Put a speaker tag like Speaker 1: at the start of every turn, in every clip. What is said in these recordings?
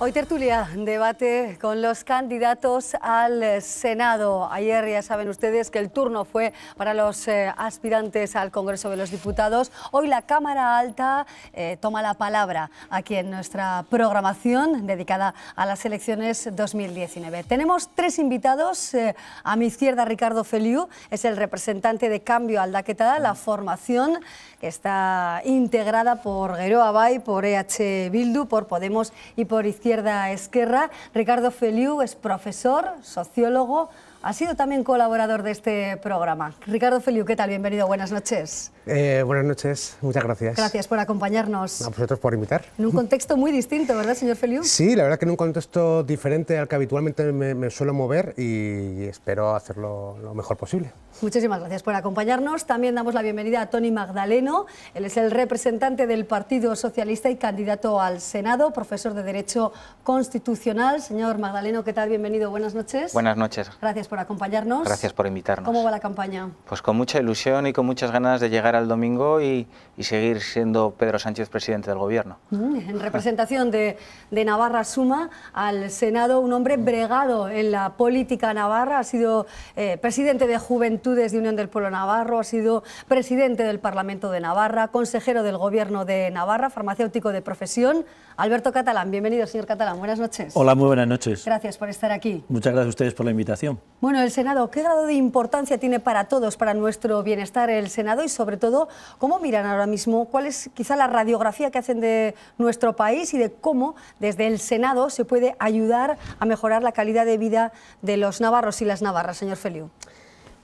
Speaker 1: Hoy tertulia, debate con los candidatos al Senado. Ayer ya saben ustedes que el turno fue para los eh, aspirantes al Congreso de los Diputados. Hoy la Cámara Alta eh, toma la palabra aquí en nuestra programación dedicada a las elecciones 2019. Tenemos tres invitados. Eh, a mi izquierda Ricardo Feliu, es el representante de Cambio Aldaquetada, la formación que está integrada por Geroa Abay, por EH Bildu, por Podemos y por Izquierda izquierda Ricardo Feliu es profesor, sociólogo, ha sido también colaborador de este programa. Ricardo Feliu, ¿qué tal? Bienvenido, buenas noches.
Speaker 2: Eh, buenas noches, muchas gracias.
Speaker 1: Gracias por acompañarnos. A
Speaker 2: vosotros por invitar.
Speaker 1: En un contexto muy distinto, ¿verdad, señor Feliu? Sí, la
Speaker 2: verdad que en un contexto diferente al que habitualmente me, suelo mover y, espero hacerlo lo mejor posible.
Speaker 1: Muchísimas gracias por acompañarnos. También damos la bienvenida a Tony Magdaleno. Él es el representante del Partido Socialista y candidato al Senado, profesor de Derecho Constitucional. Señor Magdaleno, ¿qué tal? Bienvenido, buenas noches. Buenas noches. Gracias gracias por acompañarnos. Gracias por invitarnos. ¿Cómo va la campaña?
Speaker 3: Pues con mucha ilusión y con muchas ganas de llegar al domingo y, seguir siendo Pedro Sánchez presidente del gobierno.
Speaker 1: Mm, en representación de, Navarra Suma al Senado, un hombre bregado en la política navarra, ha sido eh, presidente de Juventudes de Unión del Pueblo Navarro, ha sido presidente del Parlamento de Navarra, consejero del Gobierno de Navarra, farmacéutico de profesión. Alberto Catalán, bienvenido, señor Catalán, buenas noches. Hola,
Speaker 4: muy buenas noches.
Speaker 1: Gracias por estar aquí.
Speaker 4: Muchas gracias a ustedes por la invitación.
Speaker 1: Bueno, el Senado, ¿qué grado de importancia tiene para todos, para nuestro bienestar el Senado y sobre todo, cómo miran ahora mismo, cuál es quizá la radiografía que hacen de nuestro país y de cómo desde el Senado se puede ayudar a mejorar la calidad de vida de los navarros y las navarras, señor Feliu?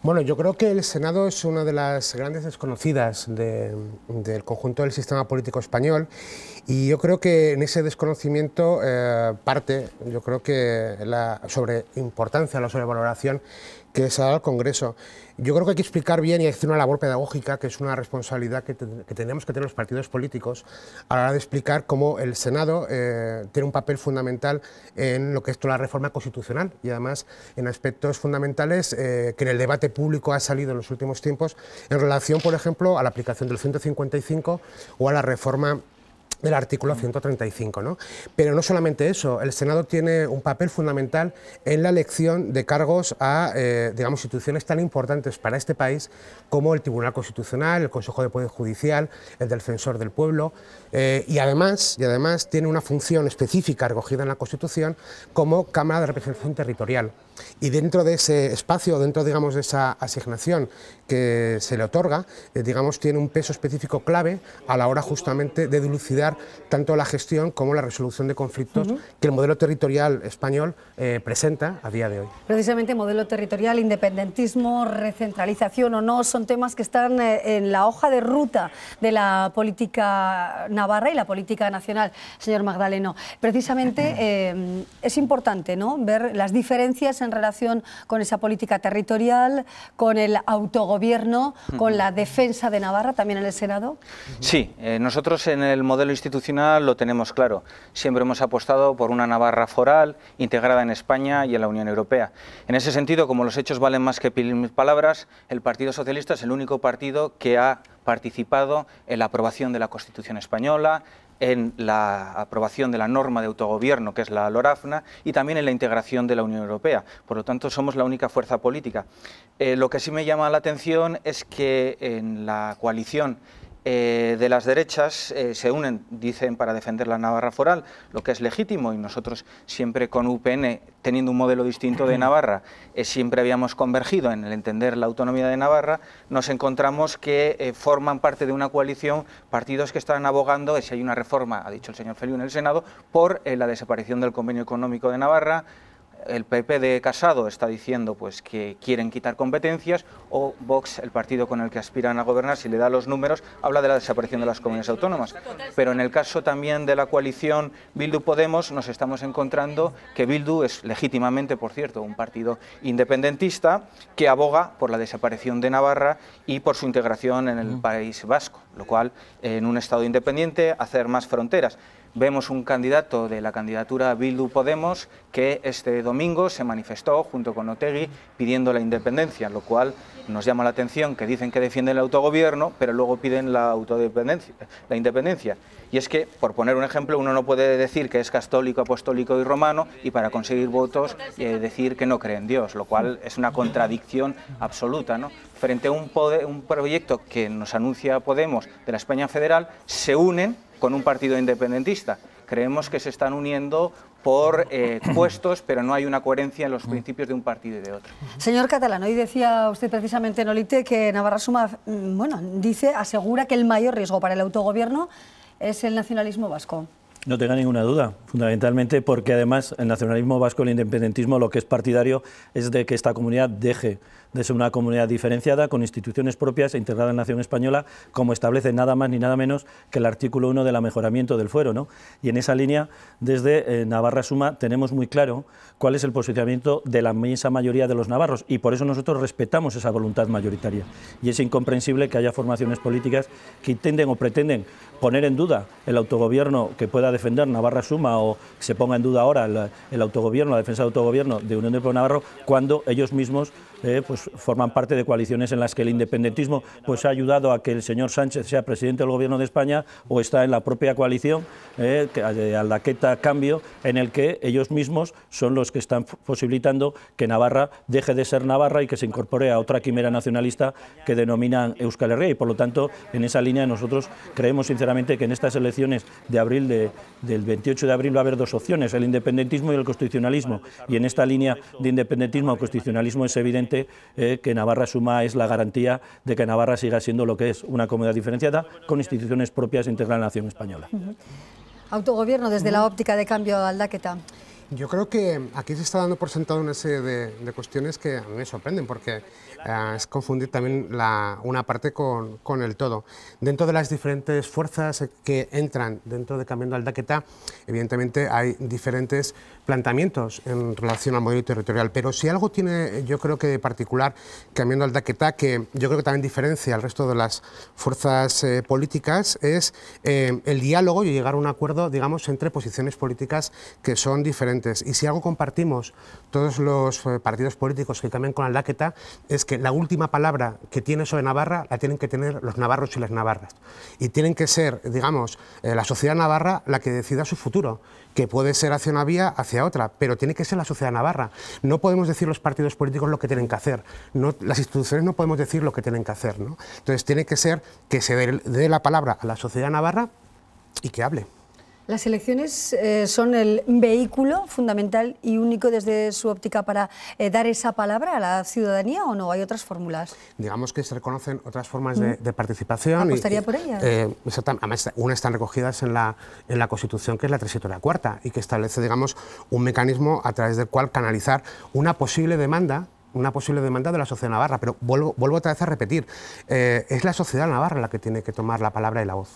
Speaker 2: Bueno, yo creo que el Senado es una de las grandes desconocidas del conjunto del sistema político español y yo creo que en ese desconocimiento eh, parte, yo creo que la sobreimportancia, la sobrevaloración que se ha dado al Congreso. Yo creo que hay que explicar bien y hacer una labor pedagógica, que es una responsabilidad que, que tenemos que tener los partidos políticos a la hora de explicar cómo el Senado eh, tiene un papel fundamental en lo que es toda la reforma constitucional y además en aspectos fundamentales eh, que en el debate público ha salido en los últimos tiempos en relación, por ejemplo, a la aplicación del 155 o a la reforma del artículo 135. Mm. ¿no? Pero no solamente eso, el Senado tiene un papel fundamental en la elección de cargos a eh, digamos, instituciones tan importantes para este país como el Tribunal Constitucional, el Consejo de Poder Judicial, el Defensor del Pueblo, eh, y, además, y además tiene una función específica recogida en la Constitución como Cámara de Representación Territorial. Y dentro de ese espacio, dentro digamos, de esa asignación que se le otorga, eh, digamos, tiene un peso específico clave a la hora justamente de dilucidar tanto la gestión como la resolución de conflictos que el modelo territorial español eh, presenta a día de hoy.
Speaker 1: Precisamente modelo territorial, independentismo, recentralización o no, son temas que están eh, en la hoja de ruta de la política navarra y la política nacional, señor Magdaleno. Precisamente es importante ¿no? ver las diferencias en relación con esa política territorial, con el autogobierno, con la defensa de Navarra también en el Senado?
Speaker 3: Sí, eh, nosotros en el modelo institucional lo tenemos claro. Siempre hemos apostado por una Navarra foral integrada en España y en la Unión Europea. En ese sentido, como los hechos valen más que palabras, el Partido Socialista es el único partido que ha participado en la aprobación de la Constitución Española, en la aprobación de la norma de autogobierno, que es la LORAFNA, y también en la integración de la Unión Europea. Por lo tanto, somos la única fuerza política. Eh, lo que sí me llama la atención es que en la coalición eh, de las derechas eh, se unen, dicen, para defender la Navarra foral, lo que es legítimo y nosotros siempre con UPN, teniendo un modelo distinto de Navarra, eh, siempre habíamos convergido en el entender la autonomía de Navarra, nos encontramos que forman parte de una coalición partidos que están abogando, si hay una reforma, ha dicho el señor Feliu en el Senado, por la desaparición del convenio económico de Navarra, el PP de Casado está diciendo pues, que quieren quitar competencias o Vox, el partido con el que aspiran a gobernar, si le da los números, habla de la desaparición de las comunidades autónomas. Pero en el caso también de la coalición Bildu-Podemos nos estamos encontrando que Bildu es legítimamente, por cierto, un partido independentista que aboga por la desaparición de Navarra y por su integración en el mm. País Vasco, lo cual en un Estado independiente hacer más fronteras vemos un candidato de la candidatura Bildu Podemos que este domingo se manifestó junto con Otegui pidiendo la independencia, lo cual nos llama la atención que dicen que defienden el autogobierno, pero luego piden la autodependencia, la independencia. Y es que, por poner un ejemplo, uno no puede decir que es católico, apostólico y romano y para conseguir votos eh, decir que no cree en Dios, lo cual es una contradicción absoluta, ¿no? Frente a un, un proyecto que nos anuncia Podemos de la España Federal, se unen con un partido independentista. Creemos que se están uniendo por eh, puestos, pero no hay una coherencia en los mm. principios de un partido y de otro.
Speaker 1: Señor Catalán, hoy decía usted precisamente en Olite que Navarra Suma, mm, bueno, dice, asegura que el mayor riesgo para el autogobierno es el nacionalismo vasco.
Speaker 4: No tenga ninguna duda, fundamentalmente porque además el nacionalismo vasco, el independentismo, lo que es partidario es de que esta comunidad deje de ser una comunidad diferenciada con instituciones propias e integrada en la nación española, como establece nada más ni nada menos que el artículo 1 del mejoramiento del fuero. ¿no? Y en esa línea, desde eh, Navarra Suma, tenemos muy claro cuál es el posicionamiento de la inmensa mayoría de los navarros y por eso nosotros respetamos esa voluntad mayoritaria. Y es incomprensible que haya formaciones políticas que intenten o pretenden poner en duda el autogobierno que pueda defender Navarra Suma o se ponga en duda ahora el, autogobierno, la defensa del autogobierno de Unión del Pueblo Navarro, cuando ellos mismos eh, pues forman parte de coaliciones en las que el independentismo pues ha ayudado a que el señor Sánchez sea presidente del Gobierno de España o está en la propia coalición eh, que está eh, Cambio, en el que ellos mismos son los que están posibilitando que Navarra deje de ser Navarra y que se incorpore a otra quimera nacionalista que denominan Euskal Herria. Y por lo tanto, en esa línea nosotros creemos sinceramente que en estas elecciones de abril, del 28 de abril, va a haber dos opciones, el independentismo y el constitucionalismo. Y en esta línea de independentismo o constitucionalismo es evidente eh, que Navarra Suma es la garantía de que Navarra siga siendo lo que es una comunidad
Speaker 2: diferenciada con instituciones propias integradas a la nación española.
Speaker 1: Autogobierno desde la óptica de cambio Aldaqueta.
Speaker 2: Yo creo que aquí se está dando por sentado una serie de, cuestiones que a mí me sorprenden, porque eh, es confundir también una parte con, con, el todo. Dentro de las diferentes fuerzas que entran dentro de Cambiando al Daqueta, evidentemente hay diferentes planteamientos en relación al modelo territorial, pero si algo tiene, yo creo que de particular, cambiando al Daqueta, que yo creo que también diferencia al resto de las fuerzas eh, políticas, es eh, el diálogo y llegar a un acuerdo, digamos, entre posiciones políticas que son diferentes. Y si algo compartimos todos los eh, partidos políticos que cambian con el Aldaqueta, es que la última palabra que tiene sobre Navarra la tienen que tener los navarros y las navarras. Y tienen que ser, digamos, la sociedad navarra la que decida su futuro que puede ser hacia una vía, hacia otra, pero tiene que ser la sociedad navarra. No podemos decir los partidos políticos lo que tienen que hacer, no, las instituciones no podemos decir lo que tienen que hacer. ¿no? Entonces tiene que ser que se dé, dé la palabra a la sociedad navarra y que hable.
Speaker 1: Las elecciones eh, son el vehículo fundamental y único desde su óptica para eh, dar esa palabra a la ciudadanía o no hay otras fórmulas.
Speaker 2: Digamos que se reconocen otras formas de, mm. participación. Me gustaría por ellas? Eh, Exactamente. además, una están recogidas en la, en la Constitución, que es la la cuarta, y que establece, digamos, un mecanismo a través del cual canalizar una posible demanda una posible demanda de la sociedad navarra, pero vuelvo, vuelvo otra vez a repetir, es la sociedad navarra la que tiene que tomar la palabra y la voz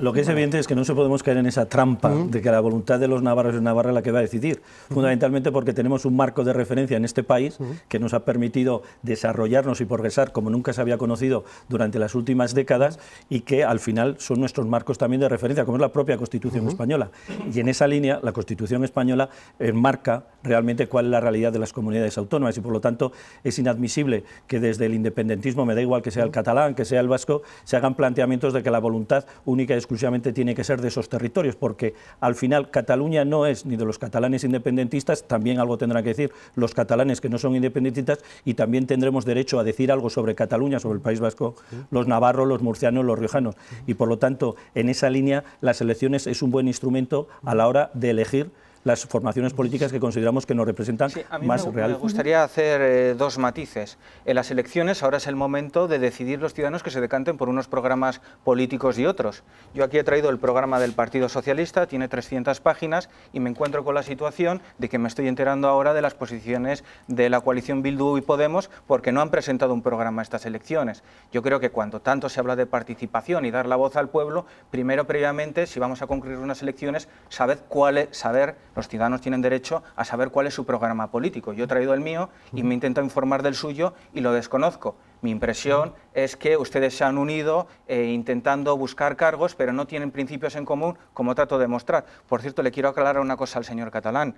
Speaker 2: lo que es evidente es que no se podemos caer en esa trampa de que la voluntad
Speaker 4: de los navarros es Navarra la que va a decidir, fundamentalmente porque tenemos un marco de referencia en este país que nos ha permitido desarrollarnos y progresar como nunca se había conocido durante las últimas décadas y que al final son nuestros marcos también de referencia, como es la propia Constitución española. Y en esa línea, la Constitución española enmarca eh, realmente cuál es la realidad de las comunidades autónomas y por lo tanto es inadmisible que desde el independentismo, me da igual que sea el catalán, que sea el vasco, se hagan planteamientos de que la voluntad única y exclusivamente tiene que ser de esos territorios, porque al final Cataluña no es ni de los catalanes independentistas, también algo tendrán que decir los catalanes que no son independentistas y también tendremos derecho a decir algo sobre Cataluña, sobre el País Vasco, los navarros, los murcianos, los riojanos. Y por lo tanto, en esa línea, las elecciones es un buen instrumento a la hora de elegir las formaciones políticas que consideramos que nos representan a mí más me, real. Me
Speaker 3: gustaría hacer eh, dos matices. En las elecciones ahora es el momento de decidir los ciudadanos que se decanten por unos programas políticos y otros. Yo aquí he traído el programa del Partido Socialista, tiene 300 páginas y me encuentro con la situación de que me estoy enterando ahora de las posiciones de la coalición Bildu y Podemos porque no han presentado un programa a estas elecciones. Yo creo que cuando tanto se habla de participación y dar la voz al pueblo, primero previamente, si vamos a concluir unas elecciones, saber cuál es, saber los ciudadanos tienen derecho a saber cuál es su programa político. Yo he traído el mío y me intento informar del suyo y lo desconozco. Mi impresión es que ustedes se han unido eh, intentando buscar cargos, pero no tienen principios en común, como trato de mostrar. Por cierto, le quiero aclarar una cosa al señor Catalán.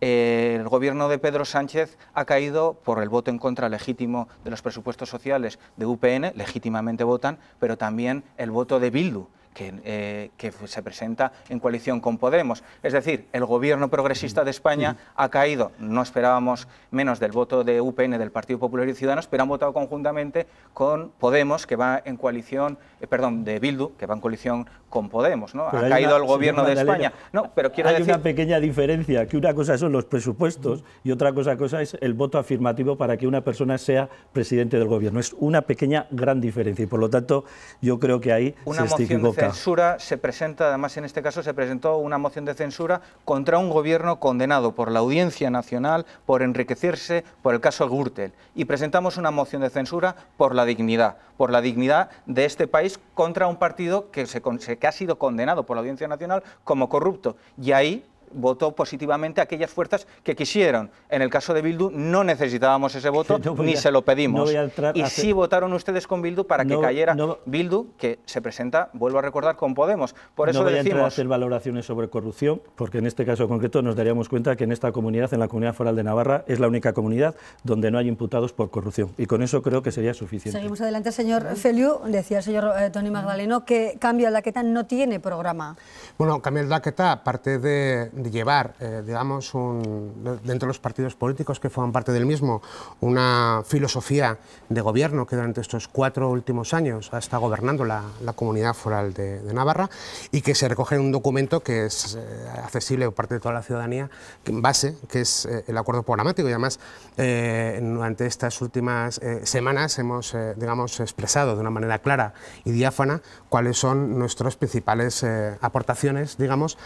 Speaker 3: Eh, el gobierno de Pedro Sánchez ha caído por el voto en contra legítimo de los presupuestos sociales de UPN, legítimamente votan, pero también el voto de Bildu que, eh, se presenta en coalición con Podemos. Es decir, el gobierno progresista de España ha caído, no esperábamos menos del voto de UPN, del Partido Popular y Ciudadanos, pero han votado conjuntamente con Podemos, que va en coalición, eh, perdón, de Bildu, que va en coalición con Podemos. ha caído el gobierno de España. No, pero quiero hay una
Speaker 4: pequeña diferencia, que una cosa son los presupuestos y otra cosa, cosa es el voto afirmativo para que una persona sea presidente del gobierno. Es una pequeña gran diferencia y por lo tanto yo creo que hay una se moción
Speaker 3: censura se presenta, además en este caso se presentó una moción de censura contra un gobierno condenado por la Audiencia Nacional por enriquecerse por el caso Gürtel. Y presentamos una moción de censura por la dignidad, por la dignidad de este país contra un partido que, se, que ha sido condenado por la Audiencia Nacional como corrupto. Y ahí votó positivamente aquellas fuerzas que quisieron. En el caso de Bildu no necesitábamos ese voto ni se lo pedimos. y sí votaron ustedes con Bildu para que cayera Bildu, que se presenta, vuelvo a recordar, con Podemos. Por eso a hacer
Speaker 4: valoraciones sobre corrupción, porque en este caso concreto nos daríamos cuenta que en esta comunidad, en la Comunidad Foral de Navarra, es la única comunidad donde no hay imputados por corrupción. Y con eso creo que sería suficiente.
Speaker 1: Seguimos adelante, señor Feliu. Decía el señor eh, Tony Magdaleno que Cambio Laqueta no tiene programa.
Speaker 2: Bueno, Cambio Laqueta, aparte de llevar, eh, digamos, dentro de los partidos políticos que forman parte del mismo, una filosofía de gobierno que durante estos cuatro últimos años ha estado gobernando la, comunidad foral de, Navarra y que se recoge en un documento que es eh, accesible por parte de toda la ciudadanía en base, que es eh, el acuerdo programático. Y además, durante estas últimas semanas hemos, digamos, expresado de una manera clara y diáfana cuáles son nuestras principales aportaciones, digamos,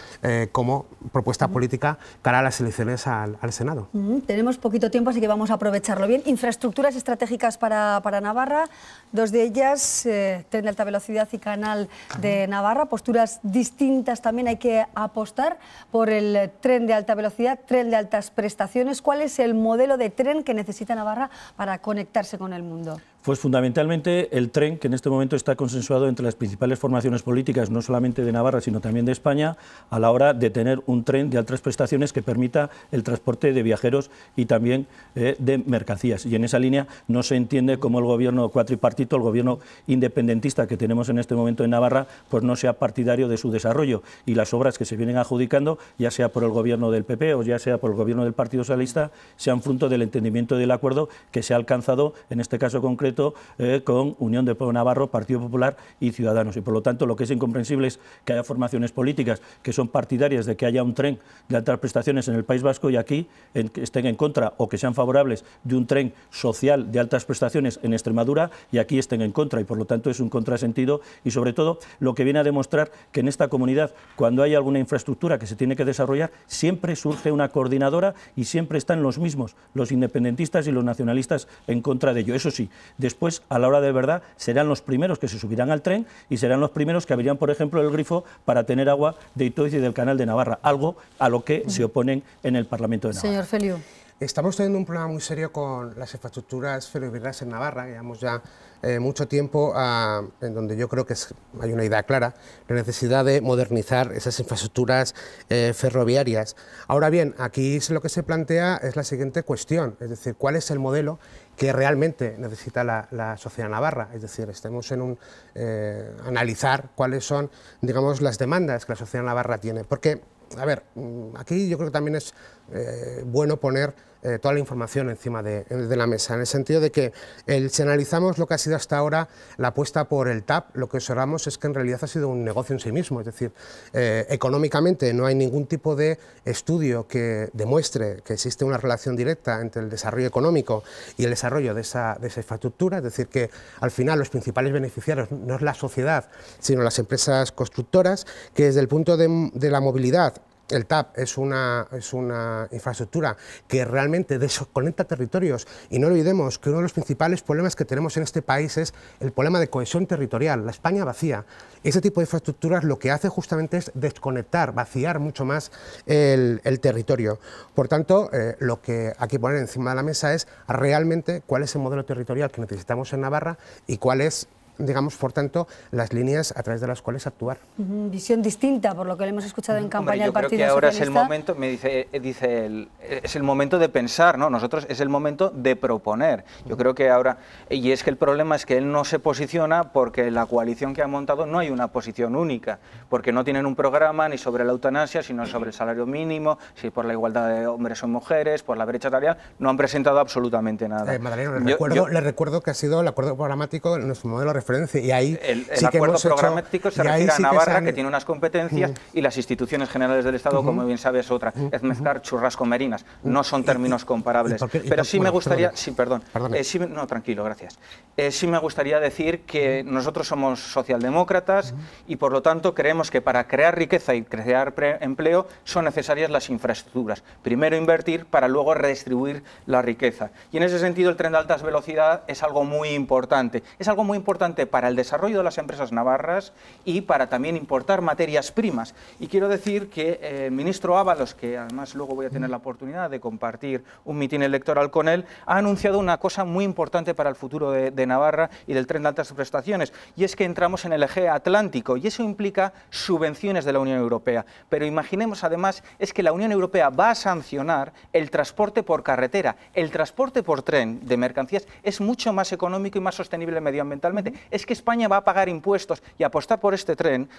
Speaker 2: como como propuesta política cara a las elecciones al, Senado.
Speaker 1: Tenemos poquito tiempo, así que vamos a aprovecharlo bien. Infraestructuras estratégicas para, Navarra, dos de ellas, eh, tren de alta velocidad y canal de Navarra, posturas distintas también hay que apostar por el tren de alta velocidad, tren de altas prestaciones. ¿Cuál es el modelo de tren que necesita Navarra para conectarse con el mundo?
Speaker 4: Pues fundamentalmente el tren, que en este momento está consensuado entre las principales formaciones políticas, no solamente de Navarra, sino también de España, a la hora de tener un tren de altas prestaciones que permita el transporte de viajeros y también eh, de mercancías. Y en esa línea no se entiende cómo el gobierno cuatripartito, el gobierno independentista que tenemos en este momento en Navarra, pues no sea partidario de su desarrollo. Y las obras que se vienen adjudicando, ya sea por el gobierno del PP o ya sea por el gobierno del Partido Socialista, sean fruto del entendimiento del acuerdo que se ha alcanzado, en este caso concreto, eh, con Unión de Pueblo Navarro, Partido Popular y Ciudadanos. Y por lo tanto, lo que es incomprensible es que haya formaciones políticas que son partidarias de que haya un tren de altas prestaciones en el País Vasco y aquí estén en contra o que sean favorables de un tren social de altas prestaciones en Extremadura y aquí estén en contra. Y por lo tanto, es un contrasentido y sobre todo lo que viene a demostrar que en esta comunidad, cuando hay alguna infraestructura que se tiene que desarrollar, siempre surge una coordinadora y siempre están los mismos, los independentistas y los nacionalistas en contra de ello. Eso sí, después, a la hora de verdad, serán los primeros que se subirán al tren y serán los primeros que abrirán, por ejemplo, el grifo para tener agua de Itoiz y del Canal de Navarra, algo a lo que se oponen en el Parlamento de Navarra.
Speaker 2: Señor Feliu. Estamos teniendo un problema muy serio con las infraestructuras ferroviarias en Navarra. Llevamos ya eh, mucho tiempo ah, en donde yo creo que hay una idea clara, la necesidad de modernizar esas infraestructuras eh, ferroviarias. Ahora bien, aquí lo que se plantea es la siguiente cuestión, es decir, ¿cuál es el modelo que realmente necesita la, sociedad navarra. Es decir, estemos en un eh, analizar cuáles son, digamos, las demandas que la sociedad navarra tiene. Porque, a ver, mm, aquí yo creo que también es eh, bueno poner eh, toda la información encima de, la mesa, en el sentido de que el, si analizamos lo que ha sido hasta ahora la apuesta por el TAP, lo que observamos es que en realidad ha sido un negocio en sí mismo, es decir, eh, económicamente no hay ningún tipo de estudio que demuestre que existe una relación directa entre el desarrollo económico y el desarrollo de esa, infraestructura, es decir, que al final los principales beneficiarios no es la sociedad, sino las empresas constructoras, que desde el punto de la movilidad el TAP es una, es una infraestructura que realmente desconecta territorios y no olvidemos que uno de los principales problemas que tenemos en este país es el problema de cohesión territorial, la España vacía. Ese tipo de infraestructuras lo que hace justamente es desconectar, vaciar mucho más el, territorio. Por tanto, eh, lo que hay que poner encima de la mesa es realmente cuál es el modelo territorial que necesitamos en Navarra y cuál es digamos, por tanto, las líneas a través de las cuales actuar.
Speaker 1: Visión distinta, por lo que le hemos escuchado en campaña Hombre, yo creo que ahora es el momento,
Speaker 3: me dice, eh, dice es el momento de pensar, ¿no? Nosotros es el momento de proponer. Yo creo que ahora, y es que el problema es que él no se posiciona porque la coalición que ha montado no hay una posición única, porque no tienen un programa ni sobre la eutanasia, sino sobre el salario mínimo, si por la igualdad de hombres o mujeres, por la brecha salarial, no han presentado absolutamente nada. Eh, Madalena, le, recuerdo, le
Speaker 2: recuerdo que ha sido el acuerdo programático, nuestro modelo de y ahí el, acuerdo programático se refiere a Navarra, que, tiene unas
Speaker 3: competencias, y las instituciones generales del Estado, como bien sabes, otra. Es mezclar churras con merinas. No son términos comparables. Pero sí me gustaría... Sí, perdón. Eh, no, tranquilo, gracias. Eh, sí me gustaría decir que nosotros somos socialdemócratas y, por lo tanto, creemos que para crear riqueza y crear empleo son necesarias las infraestructuras. Primero invertir para luego redistribuir la riqueza. Y en ese sentido el tren de altas velocidades es algo muy importante. Es algo muy importante para el desarrollo de las empresas navarras y para también importar materias primas. Y quiero decir que eh, el ministro Ábalos, que además luego voy a tener la oportunidad de compartir un mitin electoral con él, ha anunciado una cosa muy importante para el futuro de, de Navarra y del tren de altas prestaciones, y es que entramos en el eje atlántico, y eso implica subvenciones de la Unión Europea. Pero imaginemos además es que la Unión Europea va a sancionar el transporte por carretera. El transporte por tren de mercancías es mucho más económico y más sostenible medioambientalmente es que España va a pagar impuestos y apostar por este tren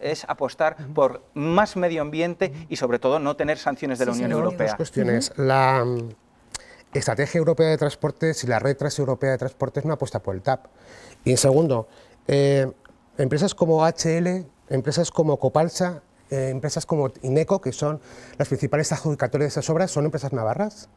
Speaker 3: es apostar por más medio ambiente y sobre todo no tener sanciones de la Unión Europea. Dos cuestiones.
Speaker 2: La mm, estrategia europea de transportes y la red transeuropea de transportes no apuesta por el TAP. Y en segundo, eh, empresas como HL, empresas como Copalsa, eh, empresas como Ineco, que son las principales adjudicatorias de esas obras, son empresas navarras.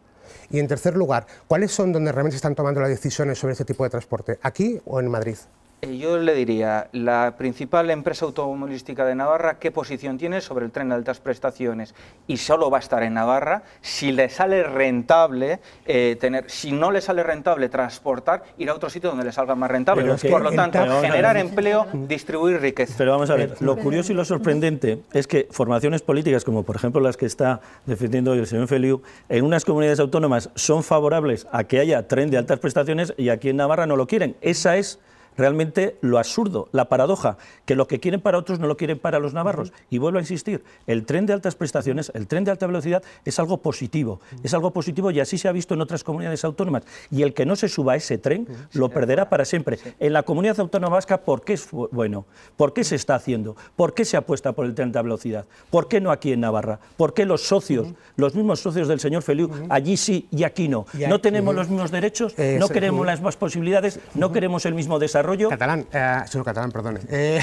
Speaker 2: Y en tercer lugar, ¿cuáles son donde realmente se están tomando las decisiones sobre este tipo de transporte? ¿Aquí o en Madrid?
Speaker 3: Eh, yo le diría, la principal empresa automovilística de Navarra, ¿qué posición tiene sobre el tren de altas prestaciones? Y solo va a estar en Navarra si le sale rentable eh, tener, si no le sale rentable transportar, ir a otro sitio donde le salga más rentable. Por lo tanto, generar empleo, distribuir riqueza. Pero vamos a ver, eh, lo curioso y lo
Speaker 4: sorprendente es que formaciones políticas, como por ejemplo las que está defendiendo hoy el señor Feliu, en unas comunidades autónomas son favorables a que haya tren de altas prestaciones y aquí en Navarra no lo quieren. Esa es realmente lo absurdo, la paradoja, que lo que quieren para otros no lo quieren para los navarros. Y vuelvo a insistir, el tren de altas prestaciones, el tren de alta velocidad es algo positivo, es algo positivo y así se ha visto en otras comunidades autónomas. Y el que no se suba a ese tren lo perderá para siempre. En la comunidad autónoma vasca, ¿por qué es bueno? ¿Por qué se está haciendo? ¿Por qué se apuesta por el tren de alta velocidad? ¿Por qué no aquí en Navarra? ¿Por qué los socios, los mismos socios del señor Feliu, allí sí y aquí no? ¿No tenemos los mismos derechos? ¿No queremos las mismas posibilidades? ¿No queremos el mismo desarrollo?
Speaker 2: Catalán, eh, sino catalán, perdón. Eh,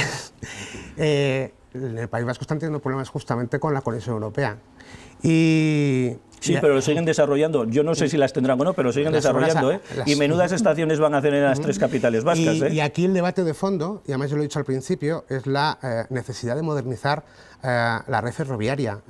Speaker 2: eh, el País Vasco está teniendo problemas justamente con la conexión europea. Y Sí, pero lo siguen
Speaker 4: desarrollando. Yo no sé si las tendrán o no, pero lo siguen desarrollando. ¿eh? Y menudas estaciones van a tener en las tres capitales vascas. ¿eh? Y,
Speaker 2: aquí el debate de fondo, y además yo lo he dicho al principio, es la eh, necesidad de modernizar la red ferroviaria.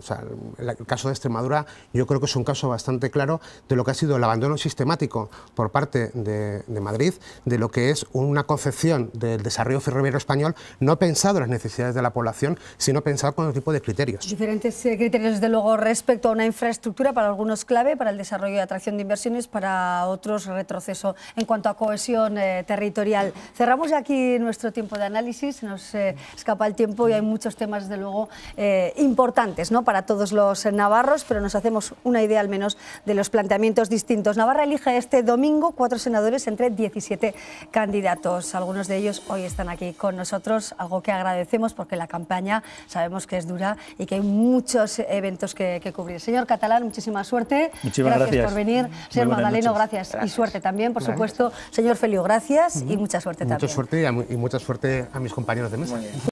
Speaker 2: el, caso de Extremadura yo creo que es un caso bastante claro de lo que ha sido el abandono sistemático por parte de, de Madrid, de lo que es una concepción del desarrollo ferroviario español no pensado en las necesidades de la población, sino pensado con otro tipo de criterios.
Speaker 1: Diferentes criterios, desde luego, respecto a una infraestructura para algunos clave, para el desarrollo y atracción de inversiones, para otros retroceso en cuanto a cohesión eh, territorial. Cerramos ya aquí nuestro tiempo de análisis, nos eh, escapa el tiempo y hay muchos temas, desde luego, eh, importantes ¿no? para todos los navarros, pero nos hacemos una idea al menos de los planteamientos distintos. Navarra elige este domingo cuatro senadores entre 17 candidatos. Algunos de ellos hoy están aquí con nosotros, algo que agradecemos porque la campaña sabemos que es dura y que hay muchos eventos que, cubrir. Señor Catalán, muchísima suerte. gracias, por venir. Señor Magdaleno, gracias. Y suerte también, por supuesto. Señor Felio, gracias y mucha suerte también. Mucha
Speaker 2: suerte y, mucha suerte a mis compañeros de mesa.